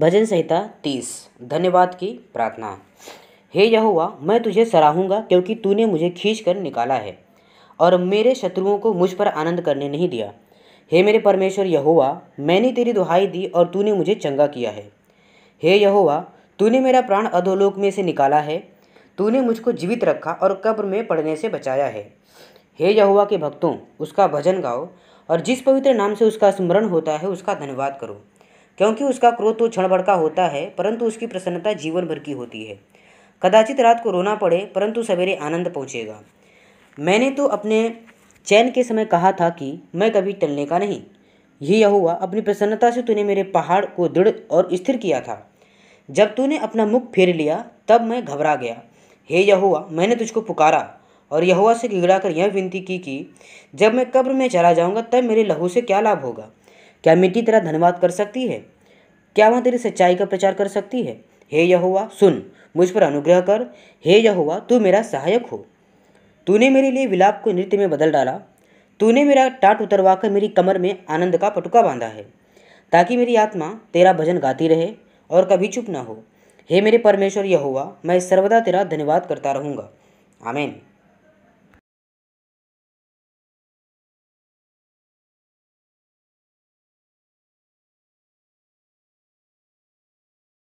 भजन संहिता तीस धन्यवाद की प्रार्थना हे यह मैं तुझे सराहूँगा क्योंकि तूने मुझे खींच कर निकाला है और मेरे शत्रुओं को मुझ पर आनंद करने नहीं दिया हे मेरे परमेश्वर यहोवा मैंने तेरी दुहाई दी और तूने मुझे चंगा किया है हे यहोवा तूने मेरा प्राण अधोलोक में से निकाला है तूने मुझको जीवित रखा और कब्र में पड़ने से बचाया है हे यहोवा के भक्तों उसका भजन गाओ और जिस पवित्र नाम से उसका स्मरण होता है उसका धन्यवाद करो क्योंकि उसका क्रोध तो क्षण भर का होता है परंतु उसकी प्रसन्नता जीवन भर की होती है कदाचित रात को रोना पड़े परंतु सवेरे आनंद पहुँचेगा मैंने तो अपने चैन के समय कहा था कि मैं कभी टलने का नहीं यह हुआ अपनी प्रसन्नता से तूने मेरे पहाड़ को दृढ़ और स्थिर किया था जब तूने अपना मुख फेर लिया तब मैं घबरा गया हे यहुआ मैंने तुझको पुकारा और यहुआ से गिगड़ा कर यह विनती की कि जब मैं कब्र में चला जाऊंगा तब मेरे लहू से क्या लाभ होगा क्या मिट्टी तेरा धन्यवाद कर सकती है क्या वह तेरी सच्चाई का प्रचार कर सकती है हे यहोवा सुन मुझ पर अनुग्रह कर हे यहोवा तू मेरा सहायक हो तूने मेरे लिए विलाप को नृत्य में बदल डाला तूने मेरा टाट उतरवा कर मेरी कमर में आनंद का पटुका बांधा है ताकि मेरी आत्मा तेरा भजन गाती रहे और कभी चुप ना हो हे मेरे परमेश्वर यह मैं सर्वदा तेरा धन्यवाद करता रहूँगा आमेन